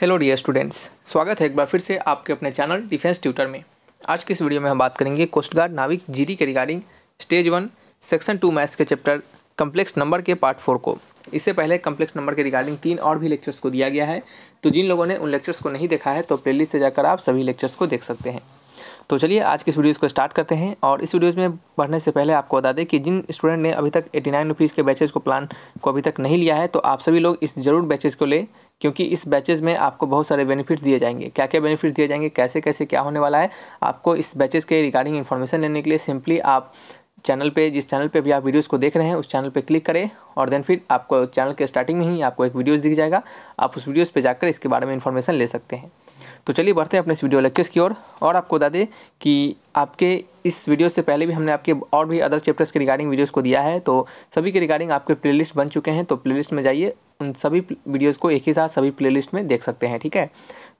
Hello dear students स्वागत है एक बार फिर से आपके अपने चैनल डिफेंस ट्यूटर में आज की इस वीडियो में हम बात करेंगे कोस्ट गार्ड नाविक जीडी के regarding stage one section two maths के चैप्टर कम्प्लेक्स नंबर के पार्ट फोर को इससे पहले कम्प्लेक्स नंबर के रिगार्डिंग तीन और भी लेक्चर्स को दिया गया है तो जिन लोगों ने उन लेक्चर्स को नहीं देखा है तो प्ले से जाकर आप सभी लेक्चर्स को देख सकते हैं तो चलिए आज की इस वीडियोज़ को स्टार्ट करते हैं और इस वीडियोज़ में बढ़ने से पहले आपको बता दें कि जिन स्टूडेंट ने अभी तक एटी नाइन रुपीज़ के बैचेज़ को प्लान को अभी तक नहीं लिया है तो आप सभी लोग इस ज़रूर बैचेज़ को लें क्योंकि इस बैचेज़ में आपको बहुत सारे बेनिफिट्स दिए जाएंगे क्या क्या बेनिफिट्स दिए जाएंगे कैसे कैसे क्या होने वाला है आपको इस बैचेज़ के रिगार्डिंग इन्फॉर्मेशन लेने के लिए सिंपली आप चैनल पे जिस चैनल पे भी आप वीडियोस को देख रहे हैं उस चैनल पे क्लिक करें और देन फिर आपको चैनल के स्टार्टिंग में ही आपको एक वीडियोस दिख जाएगा आप उस वीडियोस पे जाकर इसके बारे में इन्फॉर्मेशन ले सकते हैं तो चलिए बढ़ते हैं अपने इस वीडियो लेक्चर्स की ओर और, और आपको बता दें कि आपके इस वीडियो से पहले भी हमने आपके और भी अदर चैप्टर्स के रिगार्डिंग वीडियोज़ को दिया है तो सभी के रिगार्डिंग आपके प्ले बन चुके हैं तो प्ले में जाइए उन सभी वीडियोज़ को एक ही साथ सभी प्ले में देख सकते हैं ठीक है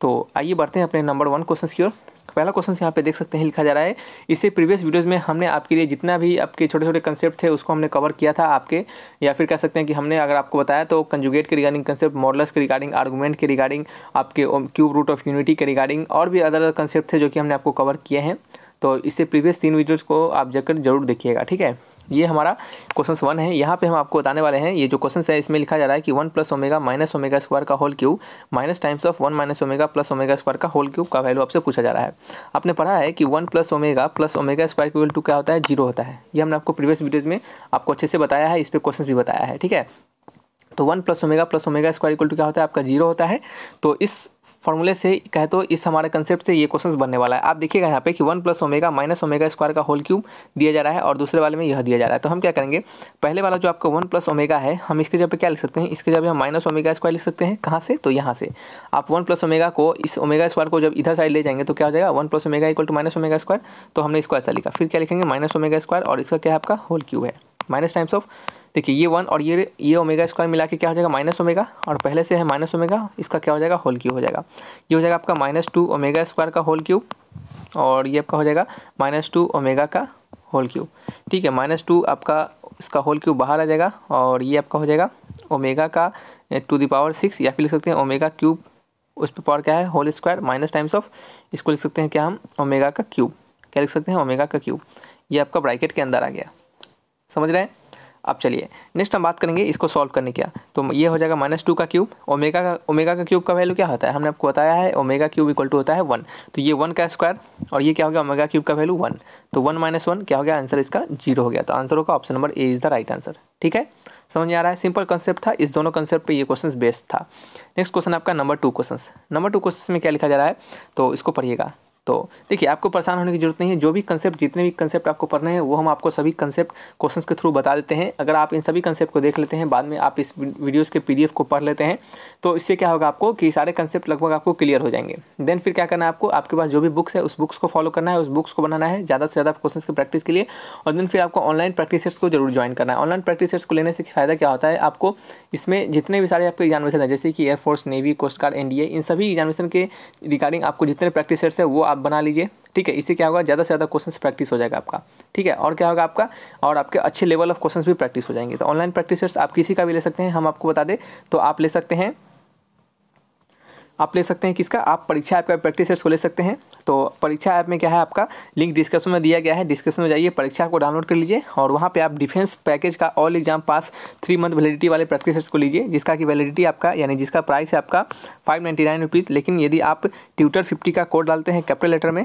तो आइए बढ़ते हैं अपने नंबर वन क्वेश्चन की ओर पहला क्वेश्चन यहाँ पे देख सकते हैं लिखा जा रहा है इससे प्रीवियस वीडियोस में हमने आपके लिए जितना भी आपके छोटे छोटे कंसेप्ट थे उसको हमने कवर किया था आपके या फिर कह सकते हैं कि हमने अगर आपको बताया तो कंजुगेट के रिगार्डिंग कंसेप्ट मॉडल्स के रिगार्डिंग आर्गूमेंट के रिगार्डिंग आपके क्यूब रूट ऑफ यूनिटी के रिगार्डिंग और भी अदर कंसेप्ट थे जो कि हमने आपको कवर किए हैं तो इससे प्रीवियस तीन वीडियोज़ को आप जाकर जरूर देखिएगा ठीक है ये हमारा क्वेश्चन वन है यहाँ पे हम आपको बताने वाले हैं ये जो क्वेश्चन है इसमें लिखा जा रहा है कि one plus omega minus omega square का whole cube minus times of one minus omega plus omega square का होल क्यू का वैल्यू आपसे पूछा जा रहा है आपने पढ़ा है कि one plus omega plus omega square equal to क्या होता है जीरो होता है ये हमने आपको प्रीवियस वीडियोज़ में आपको अच्छे से बताया है इस पर क्वेश्चन भी बताया है ठीक है तो one plus omega plus omega square equal to क्या होता है आपका जीरो होता है तो इस फॉर्मूले से कहे तो इस हमारे कंसेप्ट से ये क्वेश्चन बनने वाला है आप देखिएगा यहाँ पे कि one plus omega minus omega square का होल क्यूब दिया जा रहा है और दूसरे वाले में यह दिया जा रहा है तो हम क्या करेंगे पहले वाला जो आपका वन प्लस ओमेगा है हम इसके जब क्या लिख सकते हैं इसके जब हम माइनस ओमेगा स्क्वायर लिख सकते हैं कहाँ से तो यहाँ से आप वन प्लस ओमेगा को इस ओमेगा स्क्वायर को जब इधर साइड ले जाएंगे तो क्या हो जाएगा one plus omega equal to minus omega square तो हमने इसको ऐसा लिखा फिर क्या लिखेंगे माइनस ओमेगा स्क्वायर और इसका क्या आपका होल क्यूब है माइनस टाइम्स ऑफ देखिए ये वन और ये ये ओमेगा स्क्वायर मिला के क्या हो जाएगा माइनस ओमेगा और पहले से है माइनस ओमेगा इसका क्या हो जाएगा होल क्यूब हो जाएगा ये हो जाएगा आपका माइनस टू ओमेगा स्क्वायर का होल क्यूब और ये आपका हो जाएगा माइनस टू ओमेगा का होल क्यूब ठीक है माइनस टू आपका इसका होल क्यूब बाहर आ जाएगा और ये आपका हो जाएगा ओमेगा का टू दी पावर सिक्स या फिर लिख सकते हैं ओमेगा क्यूब उस पर पावर क्या है whole square minus times of इसको लिख सकते हैं क्या हम ओमेगा का क्यूब क्या लिख सकते हैं ओमेगा का क्यूब ये आपका ब्रैकेट के अंदर आ गया समझ रहे हैं अब चलिए नेक्स्ट हम बात करेंगे इसको सॉल्व करने का तो ये हो जाएगा माइनस टू का क्यूब ओमेगा का ओमेगा का क्यूब का वैल्यू क्या होता है हमने आपको बताया है ओमेगा क्यूब इक्वल टू होता है वन तो ये वन का स्क्वायर और ये क्या हो गया ओमेगा क्यूब का वैल्यू वन तो वन माइनस वन क्या हो गया आंसर इसका जीरो हो गया तो आंसर होगा option number A is the right answer ठीक है समझ में आ रहा है सिंपल कंसेप्ट था इस दोनों कंसेप्ट पे ये क्वेश्चन बेस्ट था नेक्स्ट क्वेश्चन आपका number two question number two question में क्या लिखा जा रहा है तो इसको पढ़िएगा तो देखिए आपको परेशान होने की जरूरत नहीं है जो भी कंसेप्ट जितने भी कंसेप्ट आपको पढ़ने हैं वो हम आपको सभी कंसेप्ट क्वेश्चंस के थ्रू बता देते हैं अगर आप इन सभी कंसेप्ट को देख लेते हैं बाद में आप इस वीडियोज़ के पी को पढ़ लेते हैं तो इससे क्या होगा आपको कि सारे कंसेप्ट लगभग आपको क्लियर हो जाएंगे देन फिर क्या करना है आपको आपके पास जो भी बुक्स है उस बुक्स को फॉलो करना है उस बुक्स को बनाना है ज़्यादा से ज़्यादा क्वेश्चन की प्रैक्टिस के लिए और देन फिर आपको ऑनलाइन प्रैक्टिस को जरूर ज्वाइन करना है ऑनलाइन प्रैक्टिस को लेने से फायदा क्या होता है आपको इसमें जितने भी सारे आपके एग्जामिनेशन है जैसे कि air force navy coast guard NDA इन सभी एग्जामिनेशन के रिगार्डिंग आपको जितने प्रैक्टिस है वो आप आप बना लीजिए ठीक है इससे क्या होगा ज़्यादा से ज़्यादा क्वेश्चन प्रैक्टिस हो जाएगा आपका ठीक है और क्या होगा आपका और आपके अच्छे लेवल ऑफ क्वेश्चन भी प्रैक्टिस हो जाएंगे तो ऑनलाइन प्रैक्टिस आप किसी का भी ले सकते हैं हम आपको बता दें तो आप ले सकते हैं आप ले सकते हैं किसका आप परीक्षा ऐप का प्रैक्टिस सेट्स को ले सकते हैं तो परीक्षा ऐप में क्या है आपका लिंक डिस्क्रिप्शन में दिया गया है डिस्क्रिप्शन में जाइए परीक्षा को डाउनलोड कर लीजिए और वहाँ पे आप डिफेंस पैकेज का all exam pass three month validity वाले प्रैक्टिस सेट्स को लीजिए जिसका कि वैलिडिटी आपका यानी जिसका प्राइस है आपका फाइव नाइन्टी नाइन रुपीज़ लेकिन यदि आप ट्यूटर फिफ्टी का कोड डालते हैं कैपिटल लेटर में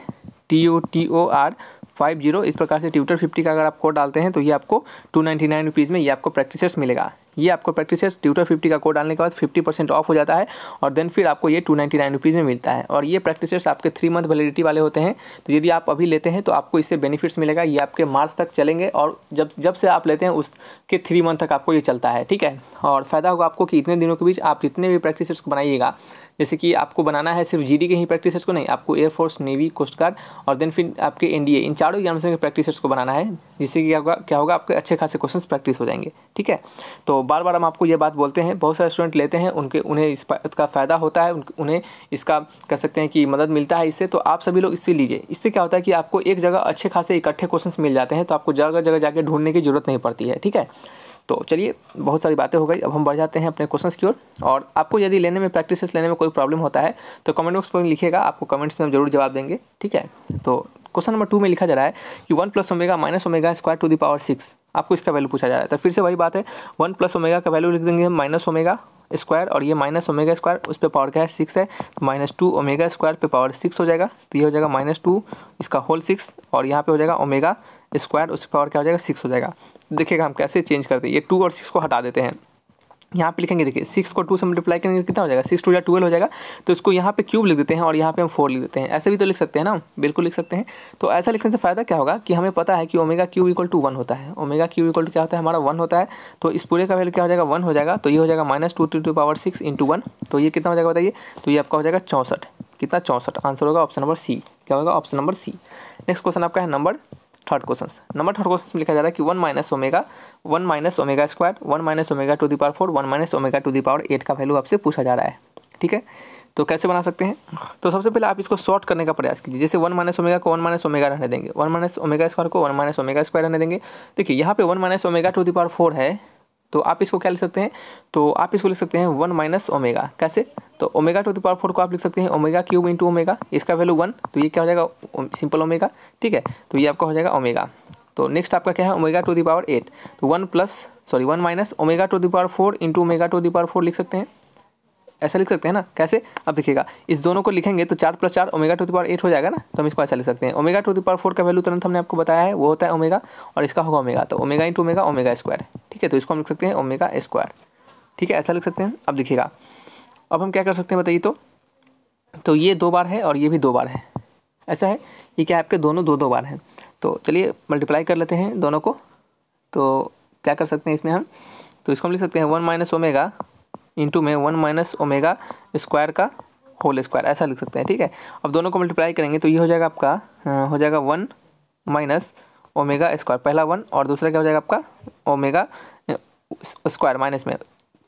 T O T O R five zero इस प्रकार से ट्यूटर फिफ्टी का अगर आप कोड डालते हैं तो ये आपको टू नाइन्टी नाइन रुपीज़ में ये आपको प्रैक्टिस सेट्स मिलेगा ये आपको प्रैक्टिस है ट्यूटर फिफ्टी का कोड डालने के बाद फिफ्टी परसेंट ऑफ हो जाता है और देन फिर आपको ये टू नाइन्टी नाइन रुपीज़ में मिलता है और ये प्रैक्टिस आपके थ्री मंथ वैलिडिटी वाले होते हैं तो यदि आप अभी लेते हैं तो आपको इससे बेनिफिट्स मिलेगा ये आपके मार्च तक चलेंगे और जब जब से आप लेते हैं उसके थ्री मंथ तक आपको ये चलता है ठीक है और फ़ायदा होगा आपको कि इतने दिनों के बीच आप जितने भी प्रैक्टिस सेट्स को बनाइएगा जैसे कि आपको बनाना है सिर्फ जी के ही प्रैक्टिस सेट्स को नहीं आपको एयरफोर्स नेवी कोस्ट गार्ड और देन फिर आपके एन इन चारों एग्जाम के प्रैक्टिस सेट्स को बनाना है जिससे कि क्या होगा क्या होगा आपके अच्छे खासे क्वेश्चन प्रैक्टिस हो जाएंगे ठीक है तो बार बार हम आपको ये बात बोलते हैं बहुत सारे स्टूडेंट लेते हैं उनके उन्हें इस बात का फ़ायदा होता है उन्हें इसका कह सकते हैं कि मदद मिलता है इससे तो आप सभी लोग इससे लीजिए इससे क्या होता है कि आपको एक जगह अच्छे खासे इकट्ठे क्वेश्चन मिल जाते हैं तो आपको जगह जगह जाके ढूंढने की ज़रूरत नहीं पड़ती है ठीक है तो चलिए बहुत सारी बातें हो गई अब हम बढ़ जाते हैं अपने क्वेश्चंस की ओर और, और आपको यदि लेने में प्रैक्टिस लेने में कोई प्रॉब्लम होता है तो कमेंट बॉक्स पर लिखेगा आपको कमेंट्स में हम जरूर जवाब देंगे ठीक है तो क्वेश्चन नंबर टू में लिखा जा रहा है कि one plus omega minus omega square to the power six आपको इसका वैल्यू पूछा जा रहा है तो फिर से वही बात है वन प्लस ओमेगा का वैल्यू लिख देंगे हम माइनस ओमेगा स्क्वायर और ये माइनस ओमेगा स्क्वायर उस पर पावर क्या है सिक्स है तो माइनस टू ओमेगा स्क्वायर पे पावर सिक्स हो जाएगा तो ये हो जाएगा माइनस टू इसका होल सिक्स और यहाँ पे हो जाएगा ओमेगा स्क्वायर उस पावर क्या हो जाएगा सिक्स हो जाएगा देखिएगा हम कैसे चेंज करते हैं ये टू और सिक्स को हटा देते हैं यहाँ पे लिखेंगे देखिए सिक्स को टू से मल्टीप्लाई करेंगे तो कितना हो जाएगा सिक्स टू या ट्वेल्व हो जाएगा तो इसको यहाँ पे क्यूब लिख देते हैं और यहाँ पे हम फोर लिख देते हैं ऐसे भी तो लिख सकते हैं ना बिल्कुल लिख सकते हैं तो ऐसा लिखने से फ़ायदा क्या होगा कि हमें पता है कि omega cube equal to one होता है ओमेगा क्यूब इक्वल टू क्या होता है हमारा वन होता है तो इस पूरे का वैल्यू क्या हो जाएगा वन हो जाएगा तो ये हो जाएगा minus two two to power six into one तो ये कितना हो जाएगा बताइए तो ये आपका हो जाएगा चौंसठ कितना चौंसठ आंसर होगा ऑप्शन नंबर सी क्या होगा option number C next question आपका है number third question number third question में लिखा जा रहा है कि one minus omega one minus omega square one minus omega to the power four one minus omega to the power eight का value आपसे पूछा जा रहा है ठीक है तो कैसे बना सकते हैं तो सबसे पहले आप इसको शॉर्ट करने का प्रयास कीजिए जैसे वन माइनस ओमेगा को वन माइनस ओमेगा रहने देंगे वन माइनस ओमेगा स्क्वायर को वन माइनस ओमेगा स्क्वायर रहने देंगे देखिए यहाँ पे one minus omega to the power four है तो आप इसको क्या लिख सकते हैं तो आप इसको लिख सकते हैं वन माइनस ओमेगा कैसे तो omega to the power four को आप लिख सकते हैं ओमेगा क्यूब इंटू ओमेगा इसका वैल्यू वन तो ये क्या हो जाएगा सिंपल ओमेगा ठीक है तो ये आपका हो जाएगा ओमेगा तो नेक्स्ट आपका क्या है omega to the power eight तो one plus sorry one minus omega to the power four into omega to the power four लिख सकते हैं ऐसा लिख सकते हैं ना कैसे अब देखिएगा इस दोनों को लिखेंगे तो चार प्लस चार ओमेगा टू दी एट हो जाएगा ना तो हम इसको ऐसा लिख सकते हैं ओमेगा टू दी फोर का वैल्यू तुरंत हमने आपको बताया है वो होता है ओमेगा और इसका होगा ओमेगा तो omega into omega omega square ठीक है तो इसको हम लिख सकते हैं ओमेगा स्क्वायर ठीक है ऐसा लिख सकते हैं अब देखिएगा अब हम क्या कर सकते हैं बताइए तो तो ये दो बार है और ये भी दो बार है ऐसा है ये क्या आपके दोनों दो दो बार हैं तो चलिए मल्टीप्लाई कर लेते हैं दोनों को तो क्या कर सकते हैं इसमें हम तो इसको हम लिख सकते हैं वन माइनस ओमेगा इंटू में वन माइनस ओमेगा स्क्वायर का होल स्क्वायर ऐसा लिख सकते हैं ठीक है अब दोनों को मल्टीप्लाई करेंगे तो ये हो जाएगा आपका हो जाएगा वन माइनस ओमेगा स्क्वायर पहला वन और दूसरा क्या हो जाएगा आपका ओमेगा स्क्वायर माइनस में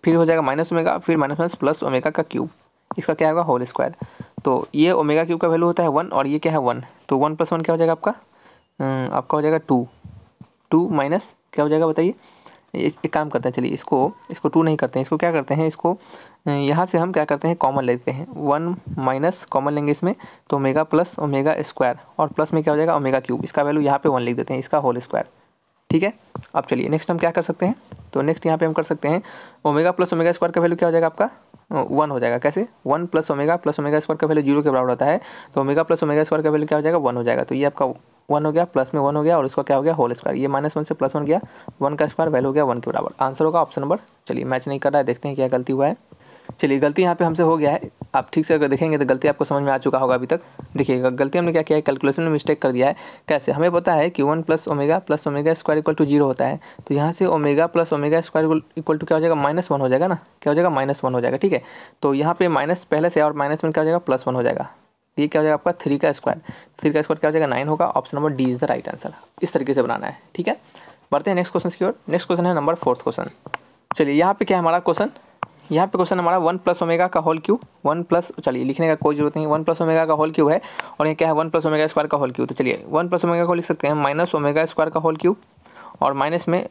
फिर हो जाएगा माइनस ओमेगा फिर माइनस माइनस प्लस ओमेगा का क्यूब इसका क्या होगा होल स्क्वायर तो ये ओमेगा क्यूब का वैल्यू होता है वन और ये क्या है वन तो वन प्लस वन क्या हो जाएगा आपका आपका हो जाएगा टू टू माइनस क्या हो जाएगा बताइए एक काम करते हैं चलिए इसको इसको टू नहीं करते हैं इसको क्या करते हैं इसको यहाँ से हम क्या करते हैं कॉमन लेते हैं वन माइनस कॉमन लेंगे इसमें तो ओमेगा प्लस ओमेगा स्क्वायर और प्लस में क्या हो जाएगा ओमेगा क्यूब इसका वैल्यू यहाँ पे वन लिख देते हैं इसका होल स्क्वायर ठीक है अब चलिए नेक्स्ट हम क्या कर सकते हैं तो नेक्स्ट यहाँ पे हम कर सकते हैं ओमेगा प्लस ओमेगा स्क्वायर का वैल्यू क्या हो जाएगा आपका वन हो जाएगा कैसे one plus omega plus omega square का वैल्यू जीरो के बराबर होता है तो ओमेगा प्लस ओमेगा स्क्वायर का वैल्यू क्या हो जाएगा वन हो जाएगा तो ये आपका वन हो गया प्लस में वन हो गया और इसका क्या हो गया होल स्क्वायर ये माइनस वन से प्लस वन गया वन का स्क्वायर वैल्यू हो गया वन के बराबर आंसर होगा ऑप्शन नंबर चलिए मैच नहीं कर रहा है देखते हैं क्या गलती हुआ है चलिए गलती यहाँ पे हमसे हो गया है आप ठीक से अगर देखेंगे तो गलती आपको समझ में आ चुका होगा अभी तक देखिएगा गलती हमने क्या किया है कैलकुलेशन में मिस्टेक कर दिया है कैसे हमें पता है कि one plus omega plus omega square equal to zero होता है तो यहाँ से omega plus omega square equal to क्या हो जाएगा माइनस वन हो जाएगा ना क्या हो जाएगा माइनस वन हो जाएगा ठीक है तो यहाँ पे माइनस पहले से और माइनस वन क्या हो जाएगा प्लस वन हो जाएगा ये क्या हो जाएगा आपका थ्री का स्क्वायर थ्री का स्क्वायर क्या हो जाएगा नाइन होगा option number D is the right answer इस तरीके से बनाना है ठीक है बढ़ते हैं नेक्स्ट क्वेश्चन की ओर नेक्स्ट क्वेश्चन है नंबर फोर्थ क्वेश्चन चलिए यहाँ पे क्या हमारा क्वेश्चन यहाँ पे क्वेश्चन हमारा वन प्लस ओमेगा का होल क्यू वन प्लस चलिए लिखने का कोई जरूरत नहीं वन प्लस ओमेगा का होल क्यू है और ये क्या है वन प्लस ओमेगा स्क्वायर का होल क्यू तो चलिए वन प्लस ओमेगा को लिख सकते हैं माइनस ओमेगा स्क्वायर का होल क्यू और माइनस में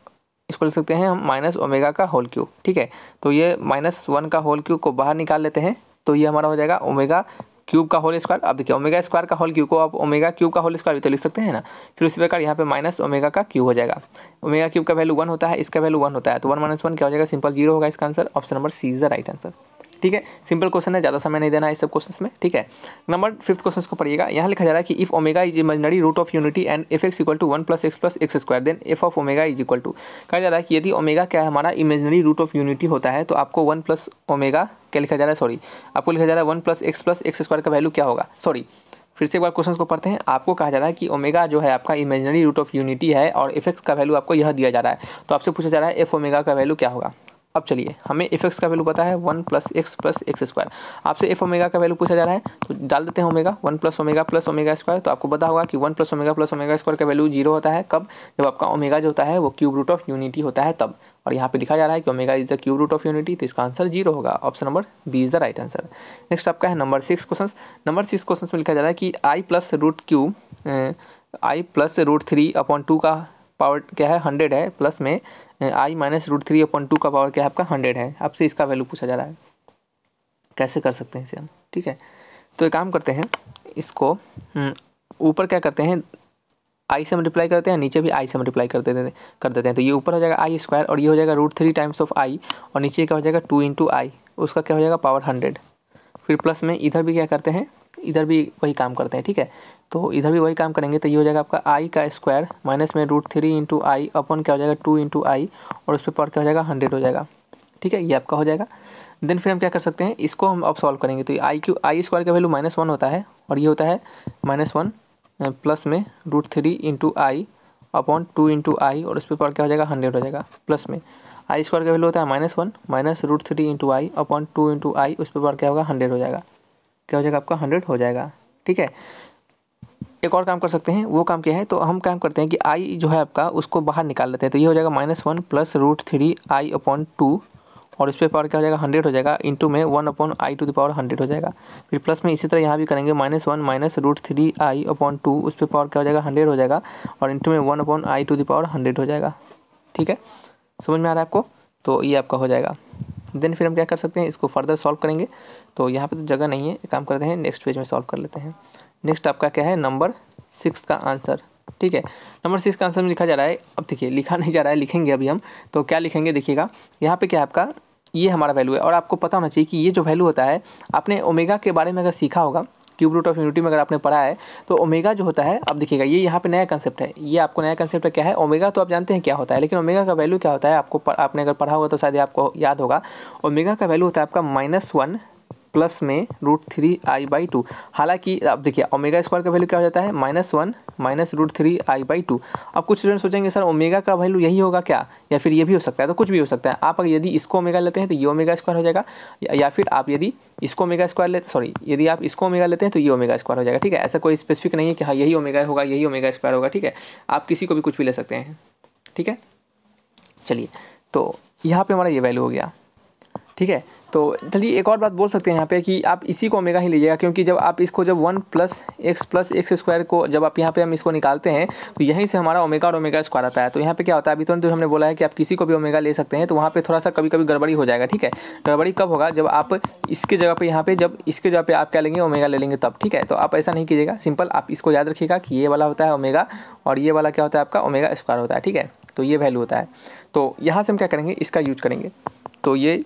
इसको लिख सकते हैं हम माइनस ओमेगा का होल क्यू ठीक है तो ये माइनस वन का होल क्यू को बाहर निकाल लेते हैं तो ये हमारा हो जाएगा ओमेगा क्यूब का होल स्क्वायर अब देखिए ओमेगा स्क्वायर का होल क्यू को आप ओमेगा क्यूब का होल स्क्वायर भी तो लिख सकते हैं ना फिर उसी प्रकार यहाँ पे माइनस ओमेगा का क्यूब हो जाएगा ओमेगा क्यूब का वैल्यू वन होता है इसका वैल्यू वन होता है तो वन माइनस वन क्या हो जाएगा सिंपल जीरो होगा इसका answer option number C is the right answer ठीक है सिंपल क्वेश्चन है ज़्यादा समय नहीं देना है इस सब क्वेश्चन में ठीक है नंबर फिफ्थ क्वेश्चन को पढ़िएगा यहाँ लिखा जा रहा है कि if omega is imaginary root of unity and F X equal to one plus X plus X square then F of omega is equal to कहा जा रहा है कि यदि ओमेगा क्या हमारा इमेजनरी रूट ऑफ यूनिटी होता है तो आपको वन प्लस ओमेगा क्या लिखा जा रहा है सॉरी आपको लिखा जा रहा है one plus X plus X square का वैल्यू क्या होगा सॉरी फिर से एक बार क्वेश्चन को पढ़ते हैं आपको कहा जा रहा है कि ओमेगा जो है आपका इमेजनरी रूट ऑफ यूनिटी है और एफ का वैल्यू आपको यह दिया जा रहा है तो आपसे पूछा जा रहा है एफ ओमेगा का वैल्यू क्या होगा अब चलिए हमें एफ एक्स का वैल्यू पता है one plus X plus X square आपसे एफ ओमेगा का वैल्यू पूछा जा रहा है तो डाल देते हैं omega one plus omega plus omega square तो आपको पता होगा कि one plus omega plus omega square का वैल्यू जीरो होता है कब जब आपका ओमेगा जो होता है वो क्यूब रूट ऑफ यूनिटी होता है तब और यहाँ पे लिखा जा रहा है कि omega is the cube root of unity तो इसका आंसर जीरो होगा option number B is the right answer next आपका है number six question number six question में लिखा जा रहा है कि I plus root cube I plus root three upon two का पावर क्या है हंड्रेड है प्लस में I minus root three upon two का पावर क्या है आपका हंड्रेड है आपसे इसका वैल्यू पूछा जा रहा है कैसे कर सकते हैं इसे हम ठीक है तो एक काम करते हैं इसको हम्म, ऊपर क्या करते हैं आई से मल्टीप्लाई करते हैं नीचे भी आई से मल्टीप्लाई कर देते हैं कर देते हैं तो ये ऊपर हो जाएगा आई स्क्वायर और ये हो जाएगा root three times of I और नीचे क्या हो जाएगा टू इंटू आई उसका क्या हो जाएगा पावर हंड्रेड फिर प्लस में इधर भी क्या करते हैं इधर भी वही काम करते हैं ठीक है तो इधर भी वही काम करेंगे तो ये हो जाएगा आपका आई का स्क्वायर माइनस में root three into I upon क्या हो जाएगा टू इंटू आई और उस पर पढ़ क्या हो जाएगा हंड्रेड हो जाएगा ठीक है ये आपका हो जाएगा देन फिर हम क्या कर सकते हैं इसको हम अब सॉल्व करेंगे तो आई क्यू आई स्क्वायर का वैल्यू माइनस वन होता है और ये होता है माइनस वन प्लस में root three into I upon two into आई और उस पर क्या हो जाएगा हंड्रेड हो जाएगा प्लस में आई स्क्वायर का वैल्यू होता है minus one minus root three into I upon two into I उस पर क्या होगा हंड्रेड हो जाएगा क्या हो जाएगा आपका हंड्रेड हो जाएगा ठीक है एक और काम कर सकते हैं वो काम क्या है तो हम काम करते हैं कि आई जो है आपका उसको बाहर निकाल लेते हैं तो ये हो जाएगा minus one plus root three I upon two और इस पर पावर क्या हो जाएगा हंड्रेड हो जाएगा इंटू में one upon I to the power hundred हो जाएगा फिर प्लस में इसी तरह यहाँ भी करेंगे minus one minus root three I upon two उस पर पावर क्या हो जाएगा हंड्रेड हो जाएगा और इंटू में one upon I to the power hundred हो जाएगा ठीक है समझ में आ रहा है आपको तो ये आपका हो जाएगा देन फिर हम क्या कर सकते हैं इसको फर्दर सॉल्व करेंगे तो यहाँ पर तो जगह नहीं है काम करते हैं नेक्स्ट पेज में सॉल्व कर लेते हैं नेक्स्ट आपका क्या है नंबर सिक्स का आंसर ठीक है नंबर सिक्स का आंसर में लिखा जा रहा है अब देखिए लिखा नहीं जा रहा है लिखेंगे अभी हम तो क्या लिखेंगे देखिएगा यहाँ पर क्या है आपका ये हमारा वैल्यू है और आपको पता होना चाहिए कि ये जो वैल्यू होता है आपने ओमेगा के बारे में अगर सीखा होगा क्यूब रूट ऑफ यूनिटी में अगर आपने पढ़ा है तो ओमेगा जो होता है अब देखिएगा ये यहाँ पे नया कंसेप्ट है ये आपको नया कंसेप्ट क्या है ओमेगा तो आप जानते हैं क्या होता है लेकिन ओमेगा का वैल्यू क्या होता है आपको आपने अगर पढ़ा होगा तो शायद आपको याद होगा ओमेगा का वैल्यू होता है आपका माइनस वन प्लस में root three I by two हालांकि आप देखिए ओमेगा स्क्वायर का वैल्यू क्या हो जाता है minus one minus root three I by two अब कुछ स्टूडेंट सोचेंगे सर ओमेगा का वैल्यू यही होगा क्या या फिर ये भी हो सकता है तो कुछ भी हो सकता है आप अगर यदि इसको ओमेगा लेते हैं तो ये ओमेगा स्क्वायर हो जाएगा या फिर आप यदि इसको ओमेगा स्क्वायर लेते सॉरी यदि आप इसको ओमेगा लेते हैं तो ये ओमेगा स्क्वायर हो जाएगा ठीक है ऐसा कोई स्पेसिफिक नहीं है कि हाँ यही ओमेगा होगा यही ओमेगा स्क्वायर होगा ठीक है आप किसी को भी कुछ भी ले सकते हैं ठीक है चलिए तो यहाँ पे हमारा ये वैल्यू हो गया ठीक है तो चलिए एक और बात बोल सकते हैं यहाँ पे कि आप इसी को ओमेगा ही लीजिएगा क्योंकि जब आप इसको जब one plus X plus X square को जब आप यहाँ पे हम इसको निकालते हैं तो यहीं से हमारा ओमेगा और ओमेगा स्क्वायर आता है तो यहाँ पे क्या होता है अभी तुरंत तो हमने बोला है कि आप किसी को भी ओमेगा ले सकते हैं तो वहाँ पर थोड़ा सा कभी कभी गड़बड़ी हो जाएगा ठीक है गड़बड़ी कब होगा जब आप इसके जगह पर यहाँ पर जब इसके जगह पर आप क्या लेंगे ओमेगा ले लेंगे तब ठीक है तो आप ऐसा नहीं कीजिएगा सिंपल आप इसको याद रखिएगा कि ये वाला होता है ओमेगा और ये वाला क्या होता है आपका ओमेगा स्क्वायर होता है ठीक है तो ये वैल्यू होता है तो यहाँ से हम क्या करेंगे इसका यूज करेंगे तो ये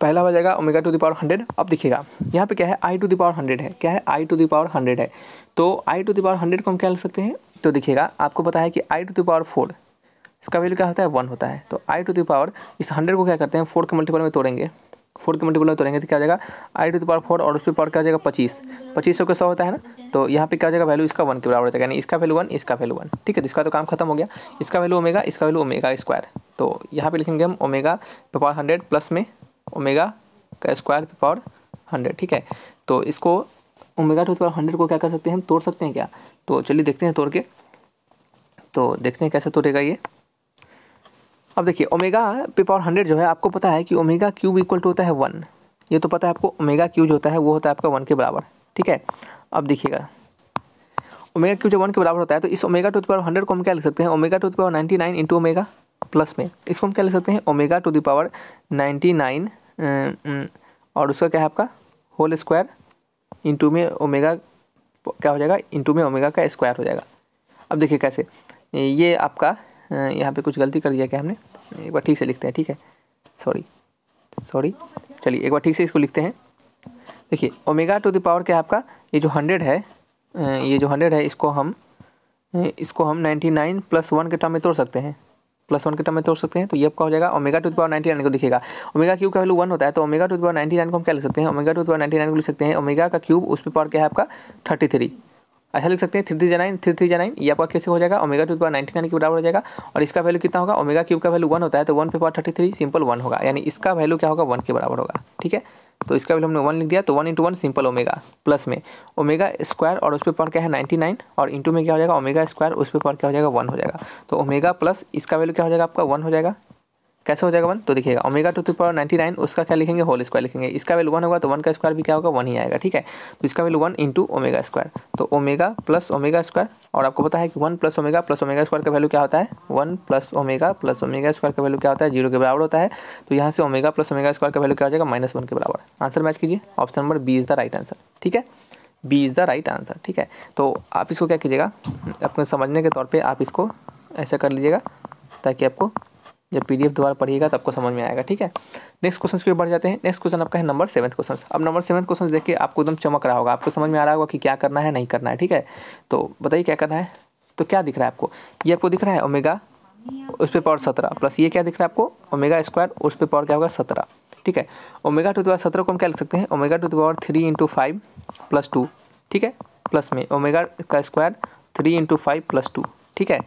पहला हो जाएगा omega to the power hundred अब देखिएगा यहाँ पे क्या है I to the power hundred है क्या है I to the power hundred है तो I to the power hundred को हम क्या लिख सकते हैं तो देखिएगा आपको पता है कि I to the power four इसका वैल्यू क्या होता है वन होता है तो आई टू द पावर इस हंड्रेड को क्या करते हैं फोर के मल्टीपल में तोड़ेंगे फोर के मल्टीपल में तोड़ेंगे तो क्या जाएगा I to the power four और उसके पावर क्या हो जाएगा पच्चीस पच्चीस सौ के सौ होता है ना तो यहाँ पे क्या हो जाएगा वैल्यू इसका वन के बराबर हो जाएगा यानी इसका वैल्यू वन इसका वैल्यू वन ठीक है तो इसका तो काम खत्म हो गया इसका वैल्यू ओमेगा इसका वैल्यू ओमेगा स्क्वायर तो यहाँ पे लिखेंगे हम ओमेगा पावर हंड्रेड प्लस में ओमेगा का स्क्वायर पे पावर हंड्रेड ठीक है तो इसको ओमेगा टू पावर हंड्रेड को क्या कर सकते हैं हम तोड़ सकते हैं क्या तो चलिए देखते हैं तोड़ के तो देखते हैं कैसे तोड़ेगा ये अब देखिए ओमेगा पे पावर हंड्रेड जो है आपको पता है कि ओमेगा क्यूब इक्वल टू होता है वन ये तो पता है आपको ओमेगा क्यूब जो होता है वो होता है आपका वन के बराबर ठीक है अब देखिएगा ओमेगा क्यूब जो वन के बराबर होता है तो इस ओमेगा टू पावर हंड्रेड को हम क्या लिख सकते हैं omega to power ninety nine into omega plus में इसको हम क्या ले सकते हैं omega to the power ninety nine और उसका क्या है आपका होल स्क्वायर इंटू में ओमेगा क्या हो जाएगा इंटू में ओमेगा का स्क्वायर हो जाएगा अब देखिए कैसे ये आपका यहाँ पे कुछ गलती कर दिया क्या हमने एक बार ठीक से लिखते हैं ठीक है सॉरी सॉरी चलिए एक बार ठीक से इसको लिखते हैं देखिए ओमेगा टू द पावर क्या है आपका ये जो हंड्रेड है ये जो हंड्रेड है इसको हम इसको हम नाइन्टी नाइन प्लस वन के टर्म में तोड़ सकते हैं प्लस वन के टर्म में तोड़ सकते हैं तो ये आपका हो जाएगा omega to power ninety nine को दिखेगा ओमेगा क्यूब का वैल्यू वन होता है तो ओमेगा टू पावर नाइन को हम क्या लिख सकते हैं ओमेगा टू पावर नाइन को लिख सकते हैं ओमेगा का क्यूब उस पर पावर क्या है आपका थर्टी थ्री ऐसा लिख सकते हैं थ्री थ्री जा नाइन थ्री थ्री जेनाइन नाइन ये आपका कैसे हो जाएगा omega to power ninety nine के बराबर हो जाएगा और इसका वैल्यू कितना होगा ओमेगा क्यूब का वैल्यू वन होता है तो वन पे power thirty three simple one होगा यानी इसका वैल्यू क्या होगा वन के बराबर होगा ठीक है तो इसका वैल्यू हमने वन लिख दिया तो one into one simple omega plus में ओमेगा स्क्वायर और उस पर पावर क्या है नाइन्टी नाइन और इंटू में क्या हो जाएगा ओमेगा स्क्वायर उस पर पावर क्या हो जाएगा वन हो जाएगा तो ओमेगा प्लस इसका वैल्यू क्या हो जाएगा आपका वन हो जाएगा कैसे हो जाएगा वन तो देखिएगा omega to three power ninety nine उसका क्या लिखेंगे होल स्क्वायर लिखेंगे इसका वैल्यू वन होगा तो वन का स्क्वायर भी क्या होगा वन ही आएगा ठीक है तो इसका value one into omega square तो ओमेगा प्लस ओमेगा स्क्वायर और आपको पता है कि one plus omega plus omega square का वैल्यू क्या होता है one plus omega plus omega square का वैल्यू क्या होता है जीरो के बराबर होता है तो यहाँ से ओमेगा प्लस ओमेगा स्क्वायर का वैल्यू क्या हो जाएगा माइनस वन के बराबर आंसर मैच कीजिए option number B is the right answer ठीक है B is the right answer ठीक है तो आप इसको क्या कीजिएगा अपने समझने के तौर पर आप इसको ऐसा कर लीजिएगा ताकि आपको जब पी द्वारा पढ़िएगा तो आपको समझ में आएगा ठीक है नेक्स्ट क्वेश्चन की ओर बढ़ जाते हैं नेक्स्ट क्वेश्चन आपका है नंबर सेवन क्वेश्चन अब नंबर सेवन क्वेश्चन देखिए आपको एकदम चमक रहा होगा आपको समझ में आ रहा होगा कि क्या करना है नहीं करना है ठीक है तो बताइए क्या करना है तो क्या दिख रहा है आपको ये आपको दिख रहा है ओमेगा उस पर पावर सत्रह प्लस ये क्या दिख रहा है आपको ओमेगा स्क्वायर उस पर पावर क्या होगा सत्रह ठीक है ओमेगा टू दावर सत्रह को हम क्या लिख सकते हैं omega to the power three into five plus two ठीक है प्लस में ओमेगा का square three into five plus two ठीक है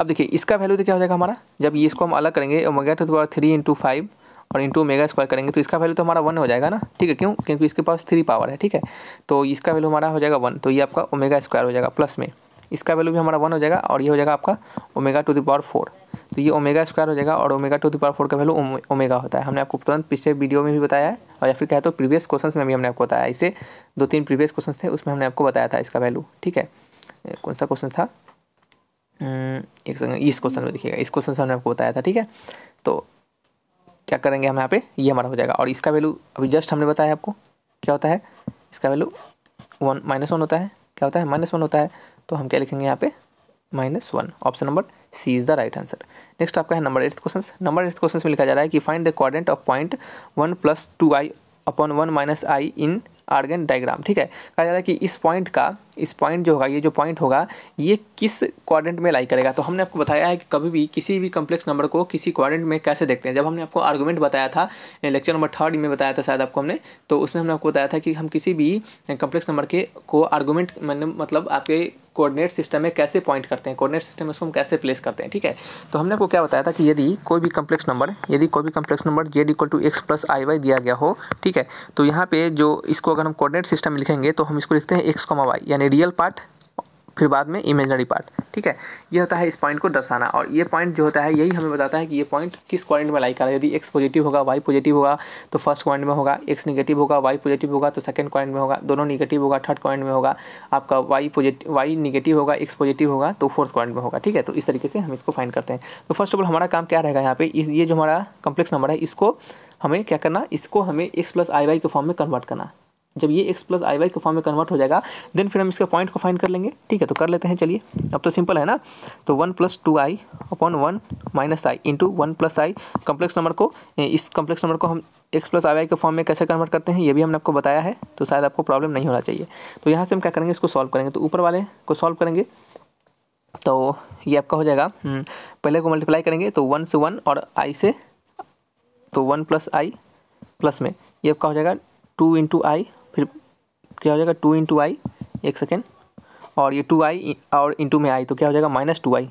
अब देखिए इसका वैल्यू तो क्या हो जाएगा हमारा जब ये इसको हम अलग करेंगे omega to the power three into five और इंटू ओमेगा स्क्वायर करेंगे तो इसका वैल्यू तो हमारा वन हो जाएगा ना ठीक है क्यों क्योंकि इसके पास थ्री पावर है ठीक है तो इसका वैल्यू हमारा हो जाएगा वन तो ये आपका ओमेगा स्क्वायर हो जाएगा प्लस में इसका वैल्यू भी हमारा वन हो जाएगा और ये हो जाएगा आपका omega to the power four तो ये ओमेगा स्क्वायर हो जाएगा और omega to the power four का वैल्यू ओमेगा होता है हमने आपको तुरंत पिछले वीडियो में भी बताया है और या फिर कहे तो प्रीवियस क्वेश्चन में भी हमने आपको बताया इसे दो तीन प्रीवियस क्वेश्चन थे उसमें हमने आपको बताया था इसका वैल्यू ठीक है कौन सा क्वेश्चन था हम्म, एक सेकंड इस क्वेश्चन में देखिएगा इस क्वेश्चन से हमने आपको बताया था ठीक है तो क्या करेंगे हम यहाँ पे ये हमारा हो जाएगा और इसका वैल्यू अभी जस्ट हमने बताया आपको क्या होता है इसका वैल्यू वन माइनस वन होता है क्या होता है माइनस वन होता है तो हम क्या लिखेंगे यहाँ पे minus one option number C is the right answer next आपका है number eighth question number eighth question में लिखा जा रहा है कि find the quadrant of point one plus two I upon one minus I in Argand diagram ठीक है कहा जा रहा है कि इस पॉइंट का इस पॉइंट जो होगा ये जो पॉइंट होगा ये किस क्वाड्रेंट में लाई करेगा तो हमने आपको बताया है कि कभी भी किसी भी कम्प्लेक्स नंबर को किसी क्वाड्रेंट में कैसे देखते हैं जब हमने आपको आर्गूमेंट बताया था लेक्चर नंबर थर्ड में बताया था शायद आपको हमने तो उसमें हमने आपको बताया था कि हम किसी भी कम्प्लेक्स नंबर के को आर्गूमेंट मतलब, मतलब आपके कोऑर्डिनेट सिस्टम में कैसे पॉइंट करते हैं कोऑर्डिनेट सिस्टम में उसको हम कैसे प्लेस करते हैं ठीक है तो हमने आपको क्या बताया था कि यदि कोई भी कम्प्लेक्स नंबर यदि कोई भी complex number Z equal to X plus I Y दिया गया हो ठीक है तो यहाँ पे जो इसको अगर हम कोऑर्डिनेट सिस्टम में लिखेंगे तो हम इसको लिखते हैं एक्स कॉमा वाई यानी रियल पार्ट फिर बाद में इमेजनरी पार्ट ठीक है ये होता है इस पॉइंट को दर्शाना और ये पॉइंट जो होता है यही हमें बताता है कि ये पॉइंट किस क्वारेंट में लाइक कर रहा है यदि एक्स पॉजिटिव होगा वाई पॉजिटिव होगा तो फर्स्ट क्वारेंट में होगा एक्स निगेटिव होगा वाई पॉजिटिव होगा तो सेकंड क्वारेंट में होगा दोनों निगेटिव होगा थर्ड क्वारेंट में होगा आपका वाई पॉजिटिव वाई निगेटिव होगा एक्स पॉजिटिव होगा तो फोर्थ क्वारेंट में होगा ठीक है तो इस तरीके से हम इसको फाइंड करते हैं तो फर्स्ट ऑफ ऑल हमारा काम क्या रहेगा यहाँ पे ये जो हमारा कम्प्लेक्स नंबर है इसको हमें क्या करना इसको हमें एक्स प्लस आई वाई के फॉर्म में कन्वर्ट करना जब ये एक्स प्लस आई वाई के फॉर्म में कन्वर्ट हो जाएगा देन फिर हम इसके पॉइंट को फाइन कर लेंगे ठीक है तो कर लेते हैं चलिए अब तो सिंपल है ना तो one plus two I upon one minus I into one plus I complex number को इस कम्प्लेक्स नंबर को हम एक्स प्लस आई वाई के फॉर्म में कैसे कन्वर्ट करते हैं ये भी हमने आपको बताया है तो शायद आपको प्रॉब्लम नहीं होना चाहिए तो यहाँ से हम क्या करेंगे इसको सॉल्व करेंगे तो ऊपर वाले को सॉल्व करेंगे तो ये आपका हो जाएगा हम्म, पहले को मल्टीप्लाई करेंगे तो वन से वन और आई से तो वन प्लस आई प्लस में ये आपका हो जाएगा टू इंटू आई क्या हो जाएगा टू इंटू आई एक सेकेंड और ये टू आई और इंटू में आई तो क्या हो जाएगा minus two I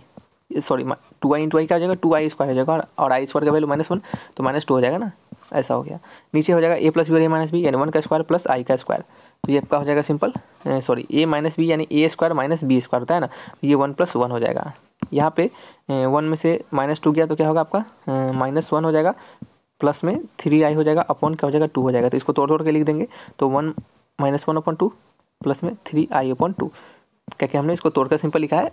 sorry two I into I क्या हो जाएगा टू आई स्क्वायर हो जाएगा और आई स्क्वायर का वैल्यू माइनस वन तो माइनस टू हो जाएगा ना ऐसा हो गया नीचे हो जाएगा ए प्लस बी और ए माइनस बी यानी वन का स्क्वायर प्लस आई का स्क्वायर तो ये आपका हो जाएगा simple sorry A minus B यानी A square minus B square होता है ना ये वन प्लस वन हो जाएगा यहाँ पे वन में से माइनस टू गया तो क्या होगा आपका माइनस वन हो जाएगा प्लस में थ्री आई हो जाएगा अपॉन क्या हो जाएगा टू हो जाएगा तो इसको तोड़ तोड़ के लिख देंगे तो one minus one upon two plus में थ्री आई अपॉन टू क्या कि हमने इसको तोड़कर सिंपल लिखा है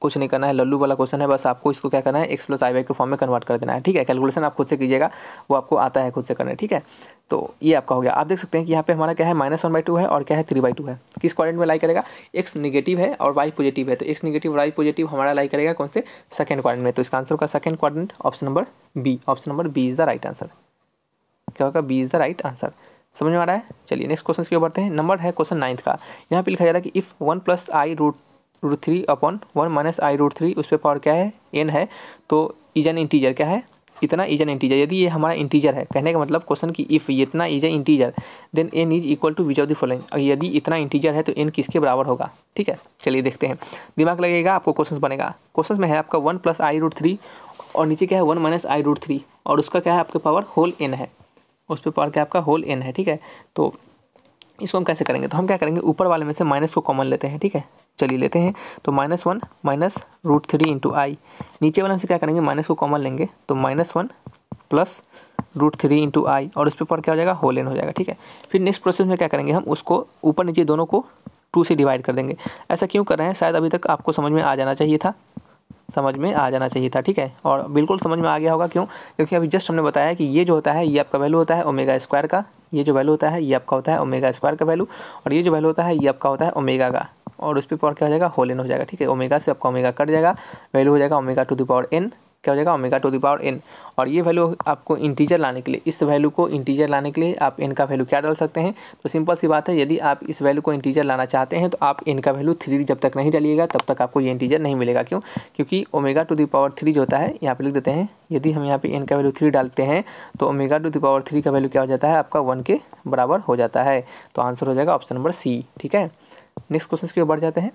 कुछ नहीं करना है लल्लू वाला क्वेश्चन है बस आपको इसको क्या करना है एक्स प्लस आई वाई के फॉर्म में कन्वर्ट कर देना है ठीक है कैलकुलेशन आप खुद से कीजिएगा वो आपको आता है खुद से करना ठीक है तो ये आपका हो गया आप देख सकते हैं कि यहाँ पे हमारा क्या है माइनस वन बाई टू है और क्या है थ्री बाई टू है किस क्वारेंट में लाई करेगा एक्स निगेटिव है और वाई पॉजिटिव है तो एक्स निगेटिव वाई पॉजिटिव हमारा लाई करेगा कौन से सेकेंड क्वारेंट में तो इसका आंसर होगा second quadrant option number B option number B is the right answer क्या होगा B is the right answer समझ में आ रहा है चलिए नेक्स्ट क्वेश्चन की ओर बढ़ते हैं नंबर है क्वेश्चन नाइन्थ का यहाँ पे लिखा जा रहा है कि if one plus I root root three upon one minus I root three उस पर पावर क्या है एन है तो इज एन इंटीजर क्या है इतना इज एन इंटीजर यदि ये हमारा इंटीजर है कहने का मतलब क्वेश्चन की इफ़ इतना is N integer then N is equal to which of the following यदि इतना इंटीजर है तो एन किसके बराबर होगा ठीक है चलिए देखते हैं दिमाग लगेगा आपको क्वेश्चन बनेगा क्वेश्चन में है आपका one plus I root three और नीचे क्या है one minus I root three और उसका क्या है आपके पावर होल एन है उस पर पार के आपका होल एन है ठीक है तो इसको हम कैसे करेंगे तो हम क्या करेंगे ऊपर वाले में से माइनस को कॉमन लेते हैं ठीक है चलिए लेते हैं तो minus one minus root three into I नीचे वाले से क्या करेंगे माइनस को कॉमन लेंगे तो minus one plus root three into आई और उस पर पर क्या हो जाएगा होल एन हो जाएगा ठीक है फिर नेक्स्ट प्रोसेस में क्या करेंगे हम उसको ऊपर नीचे दोनों को टू से डिवाइड कर देंगे ऐसा क्यों कर रहे हैं शायद अभी तक आपको समझ में आ जाना चाहिए था समझ में आ जाना चाहिए था ठीक है और बिल्कुल समझ में आ गया होगा क्यों क्योंकि अभी जस्ट हमने बताया कि ये जो होता है ये आपका वैल्यू होता है ओमेगा स्क्वायर का ये जो वैल्यू होता है ये आपका होता है ओमेगा स्क्वायर का वैल्यू और ये जो वैल्यू होता है ये आपका होता है ओमेगा का और उस पर पावर क्या हो जाएगा होल एन हो जाएगा ठीक है ओमेगा से आपका ओमेगा कट जाएगा वैल्यू हो जाएगा omega to the power n क्या हो जाएगा omega to the power n और ये वैल्यू आपको इंटीजर लाने के लिए इस वैल्यू को इंटीजर लाने के लिए आप एन का वैल्यू क्या डाल सकते हैं तो सिंपल सी बात है यदि आप इस वैल्यू को इंटीजर लाना चाहते हैं तो आप एन का वैल्यू थ्री जब तक नहीं डालिएगा तब तक आपको ये इंटीजर नहीं मिलेगा क्यों क्योंकि omega to the power three जो होता है यहाँ पर लिख देते हैं यदि हम यहाँ पर एन का वैल्यू थ्री डालते हैं तो omega to the power three का वैल्यू क्या हो जाता है आपका वन के बराबर हो जाता है तो आंसर हो जाएगा ऑप्शन नंबर सी ठीक है नेक्स्ट क्वेश्चन की ओर बढ़ जाते हैं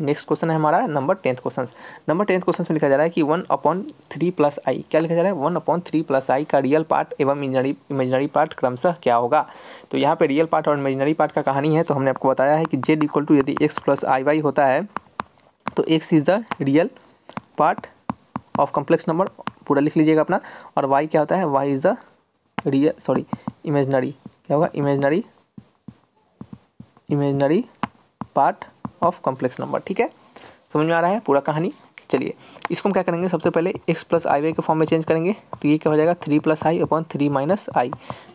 नेक्स्ट क्वेश्चन है हमारा number tenth question number tenth question में लिखा जा रहा है कि one upon three plus i क्या लिखा जा रहा है वन अपॉन थ्री प्लस आई का रियल पार्ट एवं इमेजनरी इमेजनरी पार्ट क्रमशः क्या होगा तो यहाँ पे रियल पार्ट और इमेजनरी पार्ट का कहानी है तो हमने आपको बताया है कि जेड इक्वल टू यदि एक्स प्लस आई वाई होता है तो x is the real part of complex number पूरा लिख लीजिएगा अपना और वाई क्या होता है y is the real sorry imaginary क्या होगा imaginary imaginary part of complex number ठीक है समझ में आ रहा है पूरा कहानी चलिए इसको हम क्या करेंगे सबसे पहले एक्स प्लस आई वाई के फॉर्म में चेंज करेंगे तो ये क्या हो जाएगा three plus i upon three minus i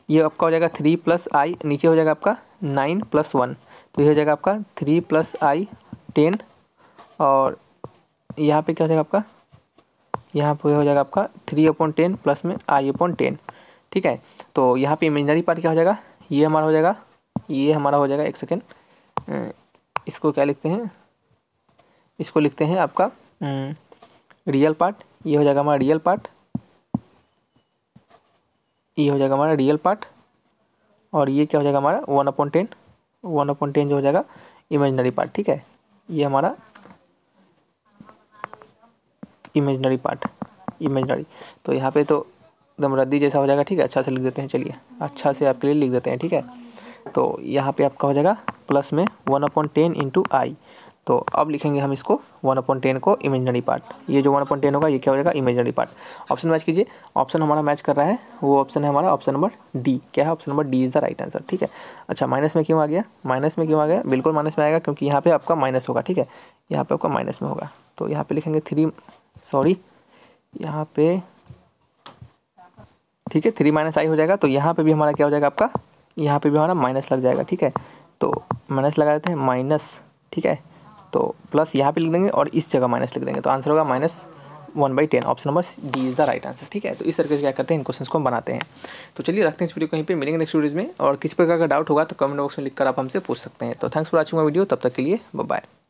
ये आपका हो जाएगा थ्री प्लस आई नीचे हो जाएगा आपका नाइन प्लस वन तो ये हो जाएगा आपका थ्री प्लस आई टेन और यहाँ पे क्या हो जाएगा आपका यहाँ पे हो जाएगा आपका थ्री अपॉन टेन प्लस में आई अपॉन टेन ठीक है तो यहाँ पे इमेजनरी पार्ट क्या हो जाएगा ये हमारा हो जाएगा ये हमारा हो जाएगा एक सेकेंड इसको क्या लिखते हैं इसको लिखते हैं आपका रियल हम्म। पार्ट ये हो जाएगा हमारा रियल पार्ट ये हो जाएगा हमारा रियल पार्ट और ये क्या हो जाएगा हमारा one upon ten one upon ten जो हो जाएगा इमेजनरी पार्ट ठीक है ये हमारा इमेजनरी पार्ट इमेजनरी तो यहाँ पे तो एकदम रद्दी जैसा हो जाएगा ठीक है अच्छा से लिख देते हैं चलिए अच्छा से आपके लिए लिख देते हैं ठीक है तो यहाँ पे आपका हो जाएगा प्लस में one upon ten into i तो अब लिखेंगे हम इसको वन अपॉइंट टेन को इमेजनरी पार्ट ये जो वन अपॉइंट टेन होगा ये क्या हो जाएगा इमेजनरी पार्ट ऑप्शन मैच कीजिए ऑप्शन हमारा मैच कर रहा है वो ऑप्शन है हमारा ऑप्शन नंबर डी क्या है option number D is the right answer ठीक है अच्छा माइनस में क्यों आ गया माइनस में क्यों आ गया बिल्कुल माइनस में आएगा क्योंकि यहाँ पर आपका माइनस होगा ठीक है यहाँ पर आपका माइनस में होगा तो यहाँ पर लिखेंगे थ्री सॉरी यहाँ पे ठीक है थ्री माइनस आई हो जाएगा तो यहाँ पे भी हमारा क्या हो जाएगा आपका यहाँ पे भी हमारा माइनस लग जाएगा ठीक है तो माइनस लगा देते हैं माइनस ठीक है तो प्लस यहाँ पे लिख देंगे और इस जगह माइनस लिख देंगे तो आंसर होगा minus one by ten option number D is the right answer ठीक है तो इस तरीके से क्या करते हैं इन क्वेश्चन को हम बनाते हैं तो चलिए रखते हैं इस वीडियो कहीं पर मिलेंगे नेक्स्ट वीडियोज़ में और किसी प्रकार का डाउट होगा तो कमेंट बॉक्स में लिखकर आप हमसे पूछ सकते हैं तो थैंक्स फॉर वॉचिंग वीडियो तब तक के लिए बाय